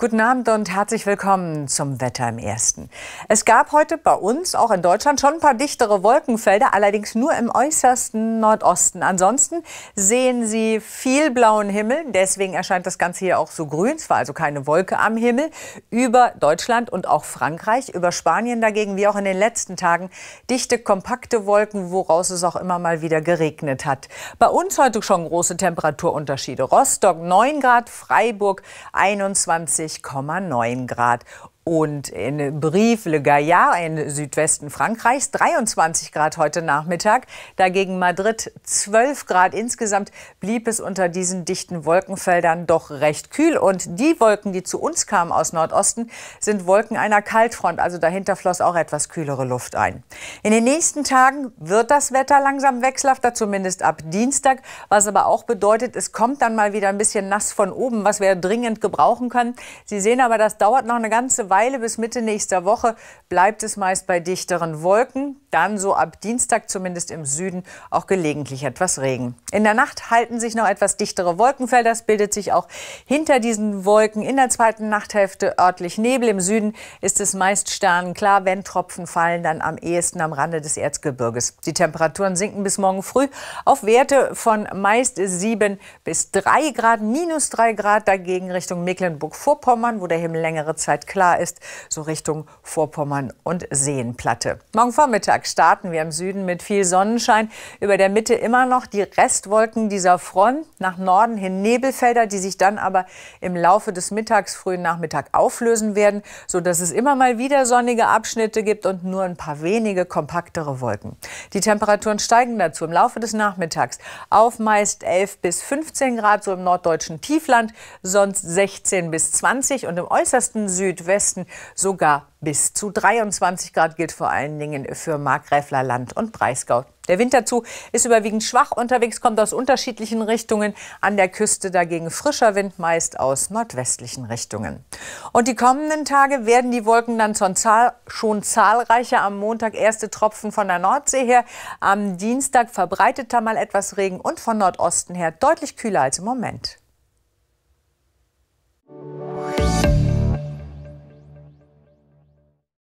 Guten Abend und herzlich willkommen zum Wetter im Ersten. Es gab heute bei uns, auch in Deutschland, schon ein paar dichtere Wolkenfelder, allerdings nur im äußersten Nordosten. Ansonsten sehen Sie viel blauen Himmel, deswegen erscheint das Ganze hier auch so grün. Es war also keine Wolke am Himmel. Über Deutschland und auch Frankreich, über Spanien dagegen, wie auch in den letzten Tagen, dichte, kompakte Wolken, woraus es auch immer mal wieder geregnet hat. Bei uns heute schon große Temperaturunterschiede. Rostock 9 Grad, Freiburg 21 20,9 Grad und in Brief Le Gaillard in Südwesten Frankreichs 23 Grad heute Nachmittag, dagegen Madrid 12 Grad. Insgesamt blieb es unter diesen dichten Wolkenfeldern doch recht kühl. Und die Wolken, die zu uns kamen aus Nordosten, sind Wolken einer Kaltfront. Also dahinter floss auch etwas kühlere Luft ein. In den nächsten Tagen wird das Wetter langsam wechselhafter, zumindest ab Dienstag. Was aber auch bedeutet, es kommt dann mal wieder ein bisschen nass von oben, was wir dringend gebrauchen können. Sie sehen aber, das dauert noch eine ganze Weile Weile bis Mitte nächster Woche bleibt es meist bei dichteren Wolken dann so ab Dienstag zumindest im Süden auch gelegentlich etwas Regen. In der Nacht halten sich noch etwas dichtere Wolkenfelder. Es bildet sich auch hinter diesen Wolken in der zweiten Nachthälfte örtlich Nebel. Im Süden ist es meist sternenklar. Wenn Tropfen fallen, dann am ehesten am Rande des Erzgebirges. Die Temperaturen sinken bis morgen früh auf Werte von meist 7 bis 3 Grad, minus 3 Grad. Dagegen Richtung Mecklenburg-Vorpommern, wo der Himmel längere Zeit klar ist, so Richtung Vorpommern und Seenplatte. Morgen Vormittag Nachmittag starten wir im Süden mit viel Sonnenschein. Über der Mitte immer noch die Restwolken dieser Front. Nach Norden hin Nebelfelder, die sich dann aber im Laufe des Mittags, frühen Nachmittag auflösen werden, sodass es immer mal wieder sonnige Abschnitte gibt und nur ein paar wenige kompaktere Wolken. Die Temperaturen steigen dazu im Laufe des Nachmittags auf meist 11 bis 15 Grad, so im norddeutschen Tiefland, sonst 16 bis 20 und im äußersten Südwesten sogar bis zu 23 Grad gilt vor allen Dingen für Markgräfler Land und Breisgau. Der Wind dazu ist überwiegend schwach unterwegs, kommt aus unterschiedlichen Richtungen. An der Küste dagegen frischer Wind, meist aus nordwestlichen Richtungen. Und die kommenden Tage werden die Wolken dann schon zahlreicher. Am Montag erste Tropfen von der Nordsee her. Am Dienstag verbreiteter mal etwas Regen und von Nordosten her deutlich kühler als im Moment.